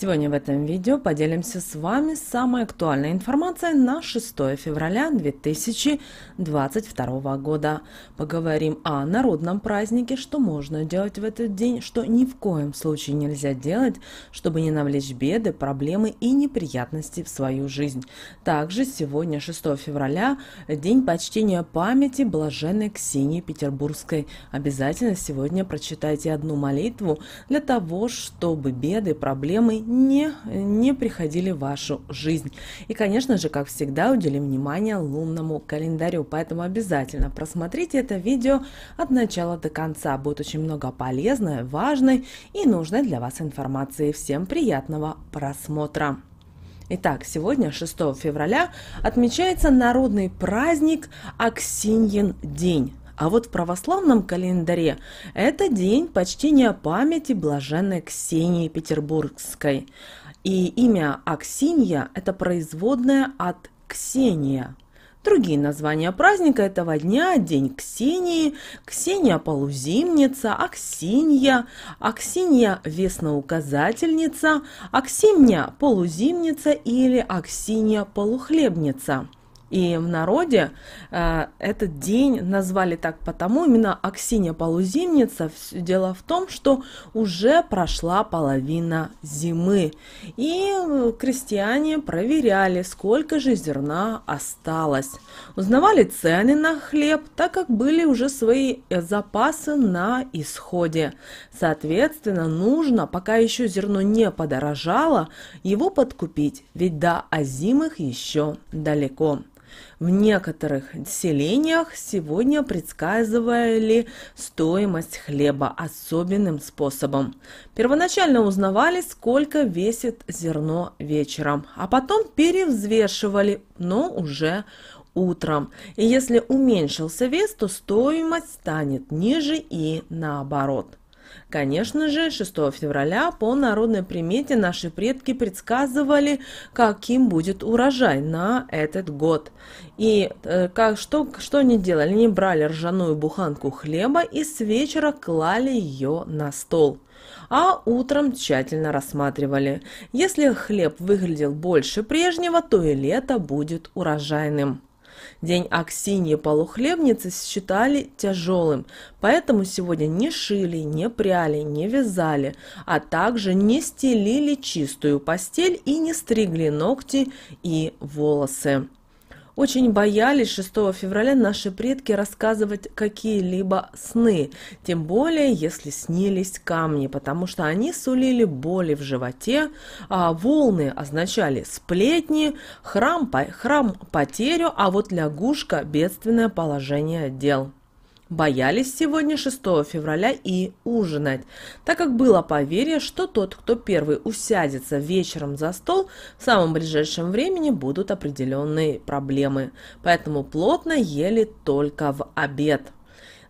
Сегодня в этом видео поделимся с вами самой актуальной информацией на 6 февраля 2022 года. Поговорим о народном празднике, что можно делать в этот день, что ни в коем случае нельзя делать, чтобы не навлечь беды, проблемы и неприятности в свою жизнь. Также сегодня 6 февраля день почтения памяти блаженной Ксении Петербургской. Обязательно сегодня прочитайте одну молитву для того, чтобы беды, проблемы не, не приходили в вашу жизнь. И, конечно же, как всегда, уделим внимание лунному календарю, поэтому обязательно просмотрите это видео от начала до конца. Будет очень много полезной, важной и нужной для вас информации. Всем приятного просмотра! Итак, сегодня, 6 февраля, отмечается народный праздник Аксиньин день. А вот в православном календаре это день почтения памяти блаженной Ксении Петербургской. И имя Аксинья – это производное от Ксения, Другие названия праздника этого дня – День Ксении, Ксения Полузимница, Аксинья, Аксинья Весноуказательница, Аксимня Полузимница или Аксинья Полухлебница – и в народе э, этот день назвали так потому, именно Аксинья полузимница. Дело в том, что уже прошла половина зимы. И э, крестьяне проверяли, сколько же зерна осталось. Узнавали цены на хлеб, так как были уже свои э, запасы на исходе. Соответственно, нужно, пока еще зерно не подорожало, его подкупить, ведь до озимых еще далеко. В некоторых селениях сегодня предсказывали стоимость хлеба особенным способом. Первоначально узнавали, сколько весит зерно вечером, а потом перевзвешивали, но уже утром. И если уменьшился вес, то стоимость станет ниже и наоборот. Конечно же, 6 февраля по народной примете наши предки предсказывали, каким будет урожай на этот год. И э, как, что, что они делали? Они брали ржаную буханку хлеба и с вечера клали ее на стол а утром тщательно рассматривали. Если хлеб выглядел больше прежнего, то и лето будет урожайным. День Аксиньи полухлебницы считали тяжелым, поэтому сегодня не шили, не пряли, не вязали, а также не стелили чистую постель и не стригли ногти и волосы. Очень боялись 6 февраля наши предки рассказывать какие-либо сны, тем более если снились камни, потому что они сулили боли в животе, а волны означали сплетни, храм, храм потерю, а вот лягушка – бедственное положение дел боялись сегодня 6 февраля и ужинать, так как было поверье, что тот, кто первый усядется вечером за стол, в самом ближайшем времени будут определенные проблемы, поэтому плотно ели только в обед.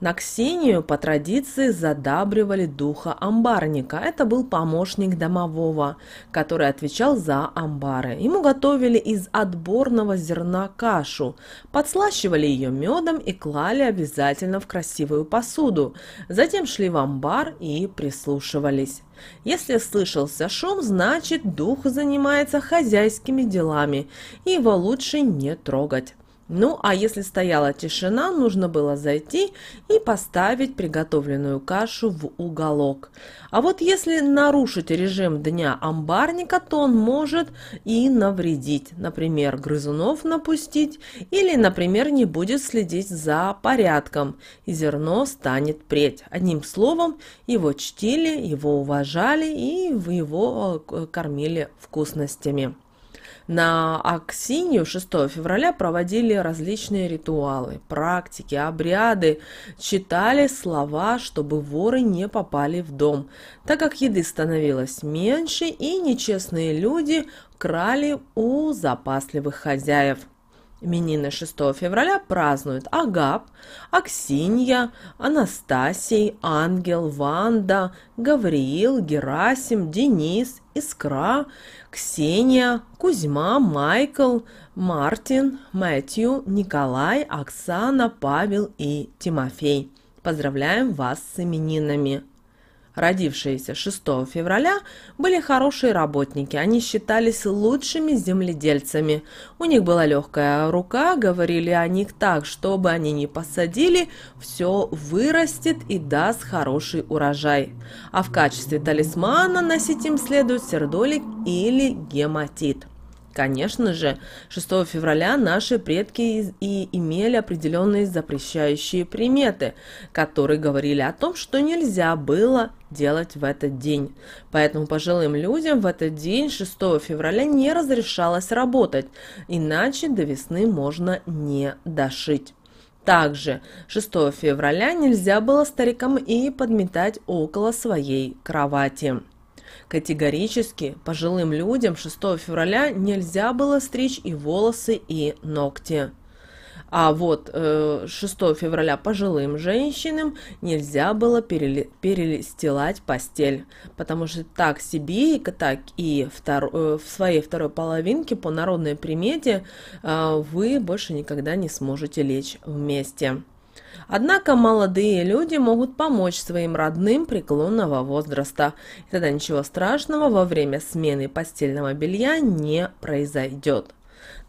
На Ксению по традиции задабривали духа амбарника. Это был помощник домового, который отвечал за амбары. Ему готовили из отборного зерна кашу, подслащивали ее медом и клали обязательно в красивую посуду. Затем шли в амбар и прислушивались. Если слышался шум, значит дух занимается хозяйскими делами, и его лучше не трогать. Ну, а если стояла тишина, нужно было зайти и поставить приготовленную кашу в уголок. А вот если нарушить режим дня амбарника, то он может и навредить. Например, грызунов напустить или, например, не будет следить за порядком, и зерно станет преть. Одним словом, его чтили, его уважали и его э, кормили вкусностями. На Аксинию 6 февраля проводили различные ритуалы, практики, обряды, читали слова, чтобы воры не попали в дом, так как еды становилось меньше и нечестные люди крали у запасливых хозяев. Именины 6 февраля празднуют Агап, Аксинья, Анастасий, Ангел, Ванда, Гавриил, Герасим, Денис, Искра, Ксения, Кузьма, Майкл, Мартин, Мэтью, Николай, Оксана, Павел и Тимофей. Поздравляем вас с именинами! родившиеся 6 февраля, были хорошие работники, они считались лучшими земледельцами. У них была легкая рука, говорили о них так, чтобы они не посадили, все вырастет и даст хороший урожай. А в качестве талисмана носить им следует сердолик или гематит. Конечно же, 6 февраля наши предки и имели определенные запрещающие приметы, которые говорили о том, что нельзя было делать в этот день. Поэтому пожилым людям в этот день, 6 февраля, не разрешалось работать, иначе до весны можно не дошить. Также 6 февраля нельзя было старикам и подметать около своей кровати. Категорически пожилым людям 6 февраля нельзя было стричь и волосы, и ногти. А вот 6 э, февраля пожилым женщинам нельзя было перели, перестилать постель, потому что так Сибирика, так и втор, э, в своей второй половинке по народной примете э, вы больше никогда не сможете лечь вместе. Однако молодые люди могут помочь своим родным преклонного возраста. И тогда ничего страшного во время смены постельного белья не произойдет.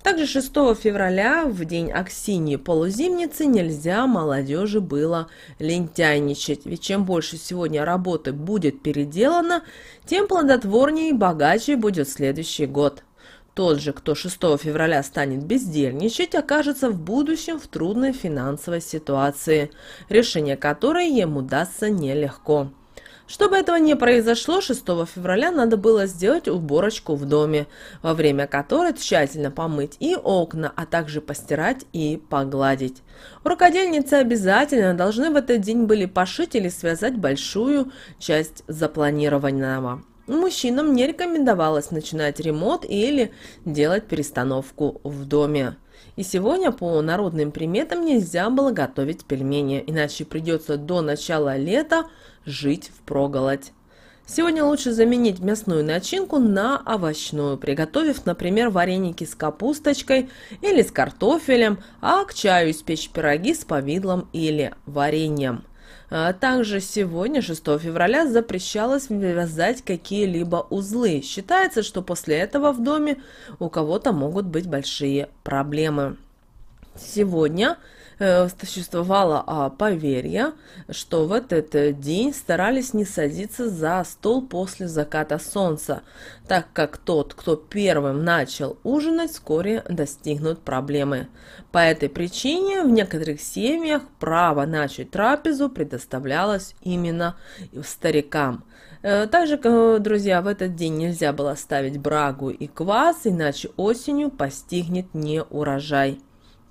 Также 6 февраля, в день Аксинии полузимницы, нельзя молодежи было лентяйничать. Ведь чем больше сегодня работы будет переделано, тем плодотворнее и богаче будет следующий год. Тот же, кто 6 февраля станет бездельничать, окажется в будущем в трудной финансовой ситуации, решение которой ему дастся нелегко. Чтобы этого не произошло, 6 февраля надо было сделать уборочку в доме, во время которой тщательно помыть и окна, а также постирать и погладить. Рукодельницы обязательно должны в этот день были пошить или связать большую часть запланированного. Мужчинам не рекомендовалось начинать ремонт или делать перестановку в доме. И сегодня по народным приметам нельзя было готовить пельмени, иначе придется до начала лета жить в проголодь. Сегодня лучше заменить мясную начинку на овощную, приготовив, например, вареники с капусточкой или с картофелем, а к чаю испечь пироги с повидлом или вареньем. А также сегодня, 6 февраля, запрещалось вязать какие-либо узлы. Считается, что после этого в доме у кого-то могут быть большие проблемы. Сегодня Э, существовало а поверье, что в этот э, день старались не садиться за стол после заката солнца, так как тот, кто первым начал ужинать, вскоре достигнут проблемы. По этой причине в некоторых семьях право начать трапезу предоставлялось именно старикам. Э, также, друзья, в этот день нельзя было ставить брагу и квас, иначе осенью постигнет не урожай.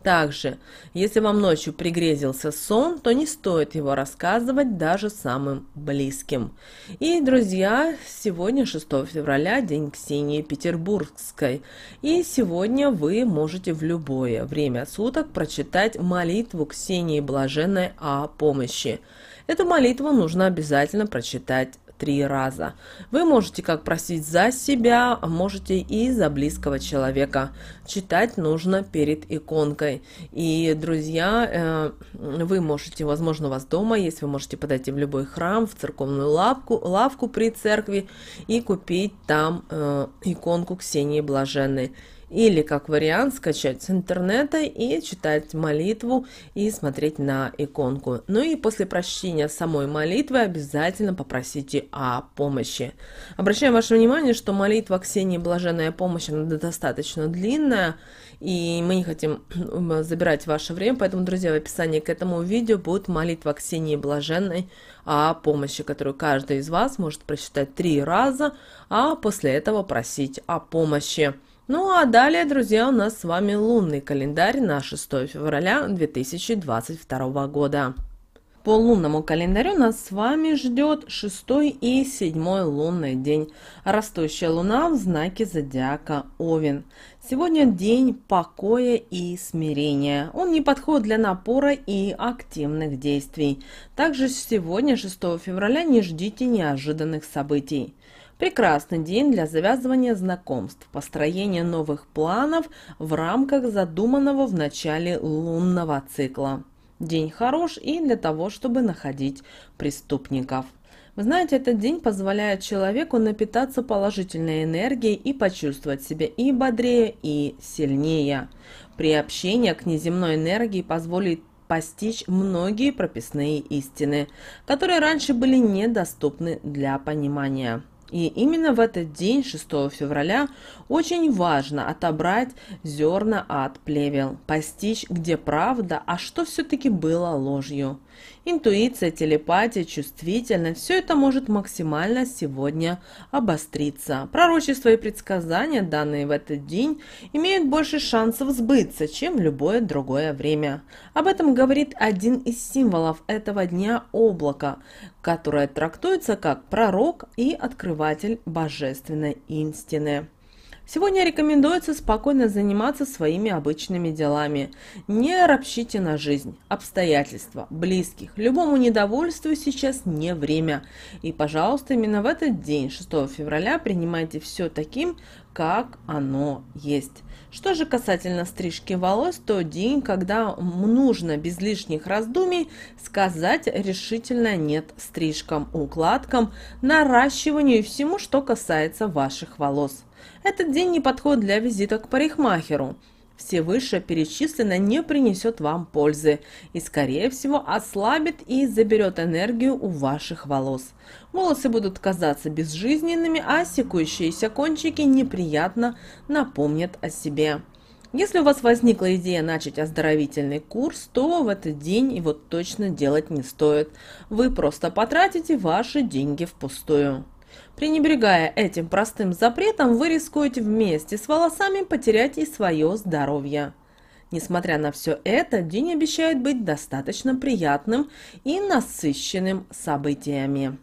Также, если вам ночью пригрезился сон, то не стоит его рассказывать даже самым близким. И, друзья, сегодня 6 февраля, день Ксении Петербургской. И сегодня вы можете в любое время суток прочитать молитву Ксении Блаженной о помощи. Эту молитву нужно обязательно прочитать три раза. Вы можете как просить за себя, а можете и за близкого человека. Читать нужно перед иконкой. И, друзья, э, вы можете, возможно, у вас дома есть, вы можете подойти в любой храм, в церковную лавку, лавку при церкви и купить там э, иконку Ксении Блаженной или как вариант скачать с интернета и читать молитву и смотреть на иконку. Ну и после прочтения самой молитвы обязательно попросите о помощи. Обращаю ваше внимание, что молитва Ксении Блаженная помощь, она достаточно длинная, и мы не хотим забирать ваше время, поэтому, друзья, в описании к этому видео будет молитва Ксении Блаженной о помощи, которую каждый из вас может прочитать три раза, а после этого просить о помощи. Ну а далее, друзья, у нас с вами лунный календарь на 6 февраля 2022 года. По лунному календарю нас с вами ждет 6 и 7 лунный день. Растущая луна в знаке зодиака Овен. Сегодня день покоя и смирения. Он не подходит для напора и активных действий. Также сегодня, 6 февраля, не ждите неожиданных событий. Прекрасный день для завязывания знакомств, построения новых планов в рамках задуманного в начале лунного цикла. День хорош и для того, чтобы находить преступников. Вы знаете, этот день позволяет человеку напитаться положительной энергией и почувствовать себя и бодрее, и сильнее. Приобщение к неземной энергии позволит постичь многие прописные истины, которые раньше были недоступны для понимания. И именно в этот день, 6 февраля, очень важно отобрать зерна от плевел, постичь, где правда, а что все-таки было ложью. Интуиция, телепатия, чувствительность – все это может максимально сегодня обостриться. Пророчества и предсказания, данные в этот день, имеют больше шансов сбыться, чем любое другое время. Об этом говорит один из символов этого дня – облако, которая трактуется как пророк и открыватель божественной истины. Сегодня рекомендуется спокойно заниматься своими обычными делами. Не ропщите на жизнь, обстоятельства, близких. Любому недовольству сейчас не время. И, пожалуйста, именно в этот день, 6 февраля, принимайте все таким, как оно есть. Что же касательно стрижки волос, то день, когда нужно без лишних раздумий сказать решительно нет стрижкам, укладкам, наращиванию и всему, что касается ваших волос. Этот день не подходит для визита к парикмахеру – все вышеперечисленное не принесет вам пользы и, скорее всего, ослабит и заберет энергию у ваших волос. Волосы будут казаться безжизненными, а секущиеся кончики неприятно напомнят о себе. Если у вас возникла идея начать оздоровительный курс, то в этот день его точно делать не стоит. Вы просто потратите ваши деньги впустую. Пренебрегая этим простым запретом, вы рискуете вместе с волосами потерять и свое здоровье. Несмотря на все это, день обещает быть достаточно приятным и насыщенным событиями.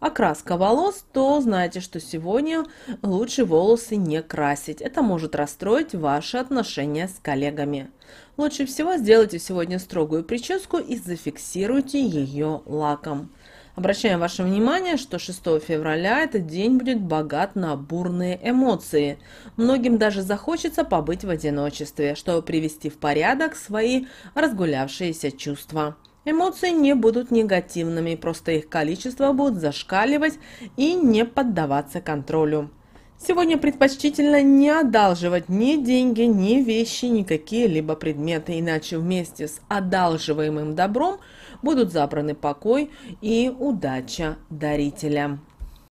Окраска волос, то знаете, что сегодня лучше волосы не красить. Это может расстроить ваши отношения с коллегами. Лучше всего сделайте сегодня строгую прическу и зафиксируйте ее лаком. Обращаем ваше внимание, что 6 февраля этот день будет богат на бурные эмоции. Многим даже захочется побыть в одиночестве, чтобы привести в порядок свои разгулявшиеся чувства. Эмоции не будут негативными, просто их количество будет зашкаливать и не поддаваться контролю. Сегодня предпочтительно не одалживать ни деньги, ни вещи, ни какие-либо предметы, иначе вместе с одалживаемым добром будут забраны покой и удача дарителям.